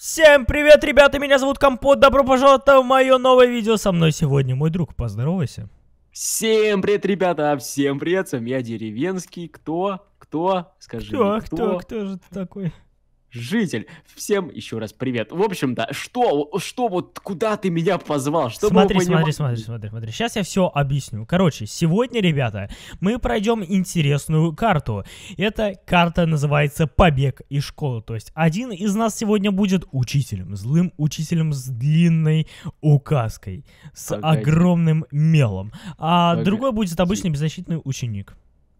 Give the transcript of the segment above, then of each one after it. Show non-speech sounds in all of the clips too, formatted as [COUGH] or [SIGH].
Всем привет, ребята, меня зовут Компот, добро пожаловать в мое новое видео, со мной сегодня мой друг, поздоровайся. Всем привет, ребята, всем привет, с я Деревенский, кто, кто, скажи кто, кто? Кто, кто же ты такой? житель. Всем еще раз привет. В общем-то, что, что вот, куда ты меня позвал? Чтобы смотри, поним... смотри, смотри, смотри, смотри. Сейчас я все объясню. Короче, сегодня, ребята, мы пройдем интересную карту. Эта карта называется «Побег из школы». То есть один из нас сегодня будет учителем, злым учителем с длинной указкой, с Погоди. огромным мелом. А Погоди. другой будет обычный беззащитный ученик.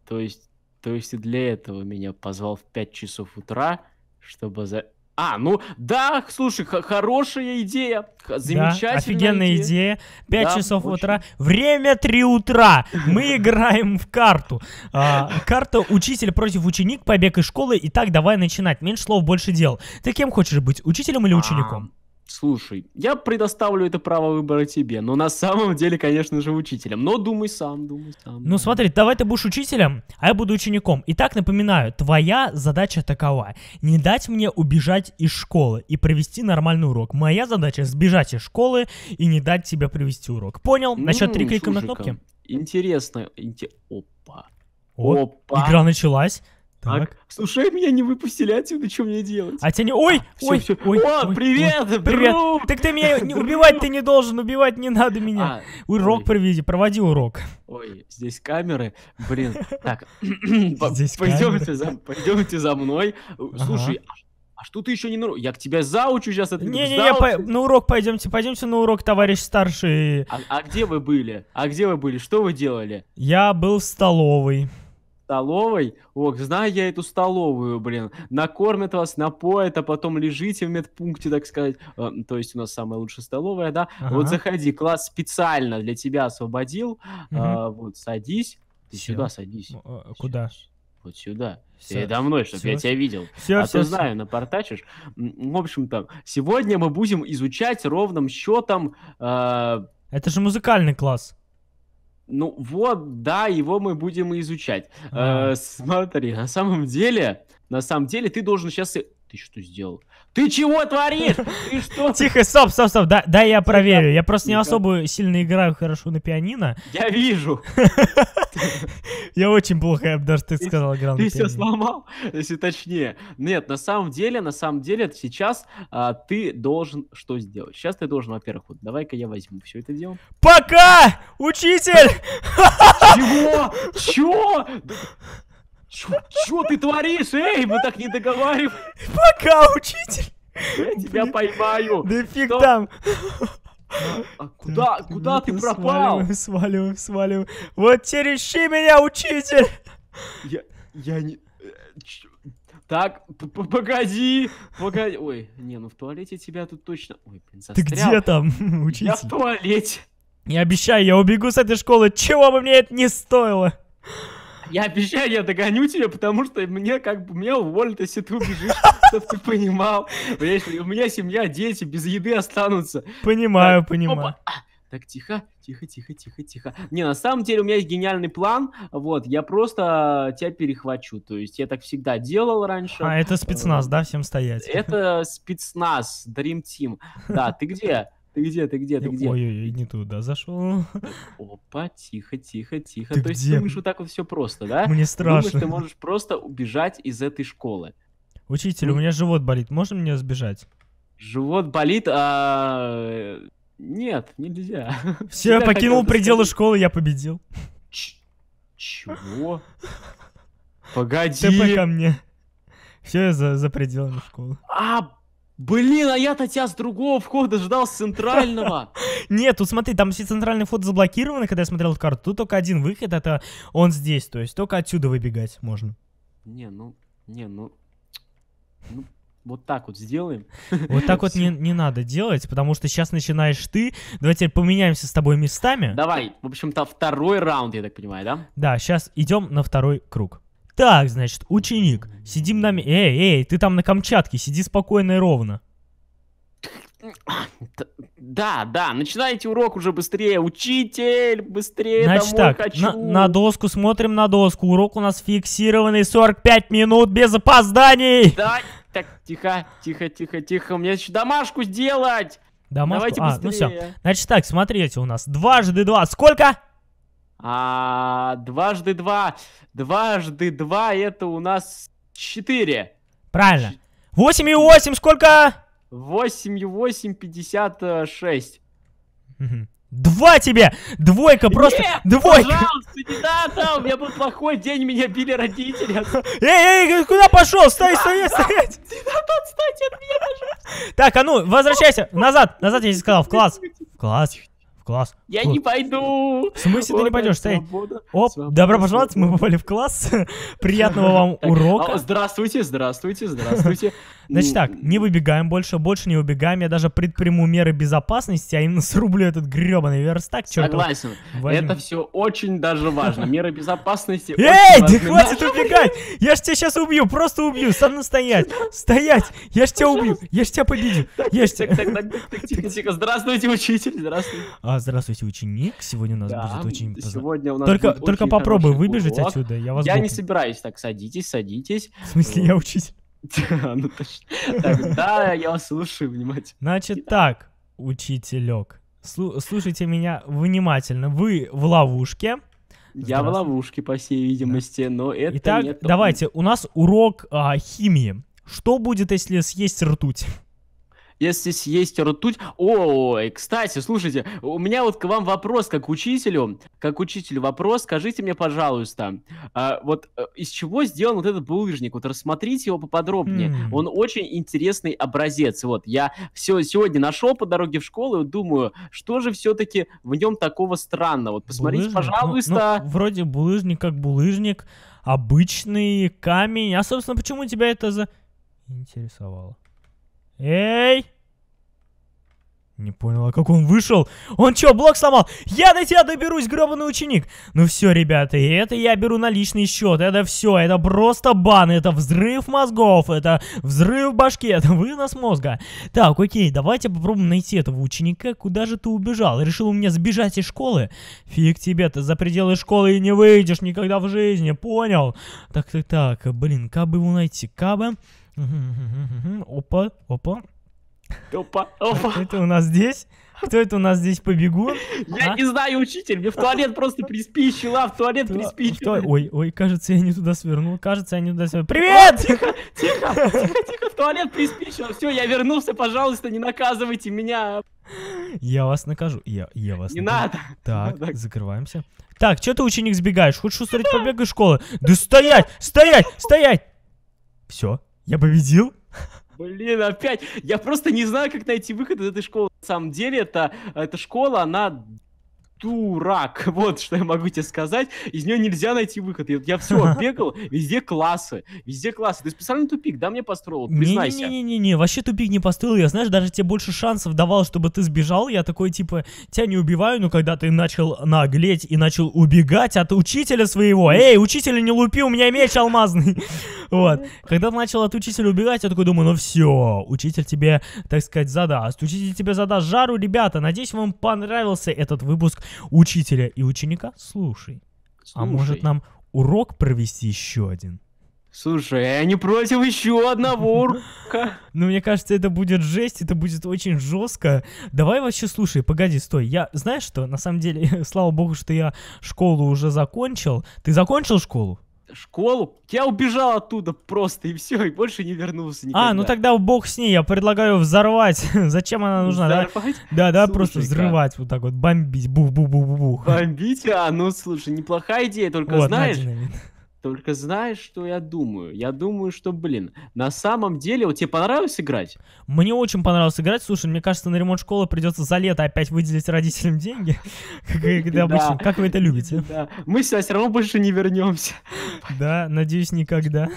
То есть, то есть и для этого меня позвал в 5 часов утра, чтобы за... А, ну да, слушай, хорошая идея, замечательная да, офигенная идея. идея. 5 да, часов очень. утра. Время 3 утра. Мы играем в карту. А, карта «Учитель против ученик. Побег из школы». Итак, давай начинать. Меньше слов, больше дел. Ты кем хочешь быть, учителем или а, учеником? Слушай, я предоставлю это право выбора тебе, но на самом деле, конечно же, учителем. Но думай сам, думай сам. Ну да. смотри, давай ты будешь учителем, а я буду учеником. Итак, напоминаю, твоя задача такова. Не дать мне убежать из школы и провести нормальный урок. Моя задача сбежать из школы и не дать тебе провести урок. Понял? На счет три кликаем на кнопки. Интересно. Инте... Опа. Опа. Игра началась. Так. так. Слушай, меня не выпустили отсюда, что мне делать? А тебя не... Ой, а, ой, все, все. ой, О, ой, привет, ой, привет. Друг. Так ты меня не [LAUGHS] убивать ты не должен, убивать не надо меня. А, урок ой. проведи, проводи урок. Ой, здесь камеры, блин. Так, [LAUGHS] здесь пойдемте, за, пойдемте за мной. Ага. Слушай, а, а что ты еще не на Я к тебе заучу сейчас. От... А не, не, не, по... на урок пойдемте, пойдемте на урок, товарищ старший. А, а где вы были? А где вы были? Что вы делали? Я был в столовой столовой. Ох, знаю я эту столовую, блин. Накормят вас, напоят, а потом лежите в медпункте, так сказать. Э, то есть у нас самая лучшая столовая, да? Ага. Вот заходи, класс специально для тебя освободил. Угу. Э, вот садись. Ты все. сюда садись. Э, куда? Вот сюда. Все. Передо мной, чтобы все. я тебя видел. Все, а все, то все. знаю, напортачишь. В общем-то, сегодня мы будем изучать ровным счетом... Э, это же музыкальный класс. Ну вот, да, его мы будем изучать. А. Э, смотри, на самом деле, на самом деле ты должен сейчас ты что сделал? Ты чего творишь? Ты [LAUGHS] что? Тихо, стоп, стоп, стоп. Да, да, я проверю. Я просто не особо сильно играю хорошо на пианино. Я вижу. [LAUGHS] Я очень плохо, я бы даже ты сказал, играл Ты все сломал, если точнее. Нет, на самом деле, на самом деле, сейчас а, ты должен что сделать? Сейчас ты должен, во-первых, вот давай-ка я возьму все это дело. Пока! Учитель! [LAUGHS] Чего? Чего? Чё ты творишь? Эй, мы так не договариваем. Пока, учитель. Я тебя поймаю. Да фиг там. А, а куда, ну куда ты пропал? Сваливаем, сваливаем, сваливаем. Вот теперь меня, учитель. Я, я не... Э, так, погоди, погоди. Ой, не, ну в туалете тебя тут точно... Ой, блин, застрял. Ты где там, учитель? Я в туалете. Не обещай, я убегу с этой школы, чего бы мне это не стоило. Я обещаю, я догоню тебя, потому что мне как бы меня уволят, если ты убежишь, [LAUGHS] чтобы ты понимал. У меня семья, дети без еды останутся. Понимаю, понимаю. А, так, тихо, тихо, тихо, тихо, тихо. Не, на самом деле у меня есть гениальный план. Вот, я просто а, тебя перехвачу. То есть я так всегда делал раньше. А, это спецназ, э, да, всем стоять? Это спецназ, Dream Team. Да, ты где? Ты где, ты где, ты где? Ой-ой-ой, не туда зашел. Опа, тихо, тихо, тихо. Ты То есть где? думаешь, вот так вот все просто, да? Мне страшно. Думаешь, ты можешь просто убежать из этой школы. Учитель, у ну. меня живот болит, можно мне сбежать? Живот болит, а... Нет, нельзя. Все, я покинул пределы школы, я победил. Чего? Погоди. Ты ко мне. Все, я за, за пределами школы. А, Блин, а я-то тебя с другого входа ждал, с центрального. [LAUGHS] Нет, тут смотри, там все центральные входы заблокированы, когда я смотрел эту карту. Тут только один выход, это он здесь, то есть только отсюда выбегать можно. Не, ну, не, ну, ну вот так вот сделаем. [LAUGHS] Вот так вот не, не надо делать, потому что сейчас начинаешь ты. Давайте поменяемся с тобой местами. Давай, в общем-то, второй раунд, я так понимаю, да? Да, сейчас идем на второй круг. Так, значит, ученик, сидим нами. Эй, эй, ты там на Камчатке, сиди спокойно и ровно. Да, да, начинайте урок уже быстрее, учитель, быстрее Значит домой так, хочу. На, на доску, смотрим на доску, урок у нас фиксированный 45 минут без опозданий. Да, так, тихо, тихо, тихо, тихо, мне еще домашку сделать. Домашку? Давайте а, ну быстрее. ну все. Значит так, смотрите, у нас дважды два, сколько? А дважды два, дважды два, это у нас четыре. Правильно. Восемь и восемь, сколько? Восемь и восемь, пятьдесят э, шесть. Два тебе! Двойка просто! Нет, Двойка! Пожалуйста, не надо! У меня был плохой день, меня били родители. [LAUGHS] Эй, эй, куда пошел? Стой, стой, стоять! [LAUGHS] Не надо отстать от меня, пожалуйста! Так, а ну, возвращайся! Назад! Назад, я тебе сказал, в класс! В класс! класс. Я Фу. не пойду! В смысле ты не пойдешь? Свобода, Оп, свобода, добро пожаловать, мы попали в класс. [LAUGHS] Приятного вам а урока. Здравствуйте, здравствуйте, здравствуйте. [LAUGHS] Значит так, не выбегаем больше, больше не выбегаем. Я даже предприму меры безопасности, а именно [LAUGHS] срублю этот гребаный верстак. Согласен. Это все очень даже важно. Меры безопасности Эй, ты хватит убегать! Я ж тебя сейчас убью, просто убью. Со мной стоять. Стоять! Я ж тебя убью. Я ж тебя победю, Я ж тебя... Здравствуйте, учитель. Здравствуйте. А, здравствуйте, ученик. Сегодня у нас да, будет очень... Сегодня у нас только будет только очень попробуй выбежать урок. отсюда, я вас Я не собираюсь так, садитесь, садитесь. [LAUGHS] В смысле, я учитель? [LAUGHS] Ну да, я вас слушаю внимательно. Значит так, учителек. Слушайте меня внимательно. Вы в ловушке. Я в ловушке, по всей видимости, но это Итак, давайте, у нас урок а, химии. Что будет, если съесть ртуть? если есть ртуть... ой. кстати, слушайте, у меня вот к вам вопрос как учителю. Как учителю вопрос, скажите мне, пожалуйста, а, вот э, из чего сделан вот этот булыжник? Вот рассмотрите его поподробнее. Mm. Он очень интересный образец. Вот, я все сегодня нашел по дороге в школу и думаю, что же все-таки в нем такого странного? Вот посмотрите, булыжник? пожалуйста. Ну, ну, вроде булыжник как булыжник, обычный камень. А, собственно, почему тебя это за интересовало? Эй! Не понял, а как он вышел? Он чё, блок сломал? Я до тебя доберусь, гребаный ученик! Ну все, ребята, это я беру на личный счет. Это все, это просто бан, это взрыв мозгов, это взрыв башки, [LAUGHS] это вынос мозга. Так, окей, давайте попробуем найти этого ученика. Куда же ты убежал? Решил у меня сбежать из школы? Фиг тебе, ты за пределы школы и не выйдешь никогда в жизни, понял? Так, так, так, блин, как бы его найти? Как бы... Опа, опа. Опа, опа. Кто это у нас здесь? Кто это у нас здесь побегун? Я а? не знаю, учитель, мне в туалет просто приспичило, а в туалет приспичило. Ой, ой, кажется, я не туда свернул, кажется, я не туда свернул. Привет! тихо, тихо, тихо, тихо, в туалет приспичило, все, я вернулся, пожалуйста, не наказывайте меня. Я вас накажу, я, я вас Не надо. Ну, так, закрываемся. Так, что ты, ученик, сбегаешь? Хочешь устроить побег из школы? Да стоять, стоять, стоять! Все, я победил? Блин, опять. Я просто не знаю, как найти выход из этой школы. На самом деле, это, эта школа, она дурак. [LAUGHS] Вот что я могу тебе сказать. Из нее нельзя найти выход. Я, я все [LAUGHS] бегал, везде классы, везде классы. Ты специально тупик, да, мне построил? Признайся. Не-не-не, вообще тупик не построил. Я, знаешь, даже тебе больше шансов давал, чтобы ты сбежал. Я такой, типа, тебя не убиваю, но когда ты начал наглеть и начал убегать от учителя своего. Эй, учителя, не лупи, у меня меч алмазный. Вот. Когда начал от учителя убегать, я такой думаю, ну все, учитель тебе, так сказать, задаст. Учитель тебе задаст жару. Ребята, надеюсь, вам понравился этот выпуск учителя и ученика. Слушай, а Слушай. а может нам урок провести еще один? Слушай, а я не против еще одного урока. [LAUGHS] Ну, мне кажется, это будет жесть, это будет очень жестко. Давай вообще, слушай, погоди, стой. Я, знаешь что, на самом деле, [LAUGHS] слава богу, что я школу уже закончил. Ты закончил школу? школу. Я убежал оттуда просто, и все, и больше не вернулся никогда. А, ну тогда бог с ней, я предлагаю взорвать. [LAUGHS] Зачем она нужна? Взорвать? Да, да, просто взрывать вот так вот, бомбить, бух-бух-бух-бух. Бомбить? А, ну слушай, неплохая идея, только знаешь... Только знаешь, что я думаю? Я думаю, что, блин, на самом деле, вот тебе понравилось играть? Мне очень понравилось играть. Слушай, мне кажется, на ремонт школы придется за лето опять выделить родителям деньги, [LAUGHS] как обычно. Как вы это любите? Да. Мы сюда все равно больше не вернемся. Да, надеюсь, никогда.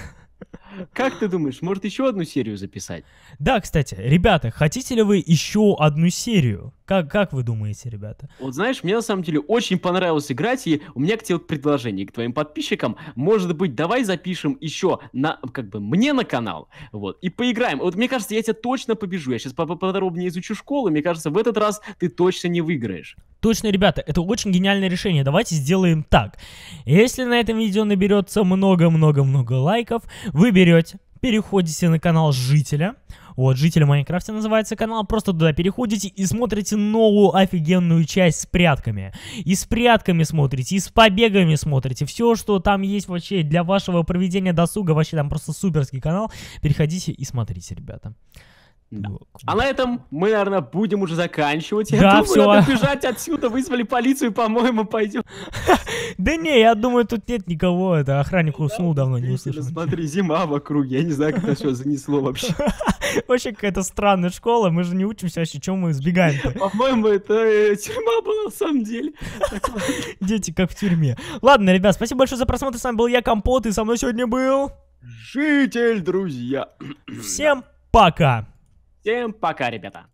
Как ты думаешь, может еще одну серию записать? Да, кстати, ребята, хотите ли вы еще одну серию? Как, как вы думаете, ребята? Вот знаешь, мне на самом деле очень понравилось играть, и у меня к тебе предложение к твоим подписчикам. Может быть, давай запишем еще на, как бы, мне на канал, вот, и поиграем. Вот мне кажется, я тебя точно побежу. Я сейчас поподробнее изучу школу, мне кажется, в этот раз ты точно не выиграешь. Точно, ребята, это очень гениальное решение. Давайте сделаем так. Если на этом видео наберется много-много-много лайков, вы берете, переходите на канал жителя, вот, «Жители Майнкрафта» называется канал. Просто туда переходите и смотрите новую офигенную часть с прятками. И с прятками смотрите, и с побегами смотрите. Все, что там есть вообще для вашего проведения досуга, вообще там просто суперский канал. Переходите и смотрите, ребята. Да. А на этом мы, наверное, будем уже заканчивать. Я да, думаю, все. надо бежать отсюда, вызвали полицию, по-моему, пойдем. [LAUGHS] Да не, я думаю, тут нет никого, это охранник ну уснул давно, не услышал. Смотри, зима вокруг, я не знаю, как это все занесло вообще. [LAUGHS] Вообще какая-то странная школа, мы же не учимся вообще, чем мы сбегаем? [LAUGHS] По-моему, это э, тюрьма была на самом деле. Дети как в тюрьме. Ладно, ребят, спасибо большое за просмотр, с вами был я, Компот, и со мной сегодня был... Житель, друзья. [CLEARS THROAT] Всем пока! Всем пока, ребята!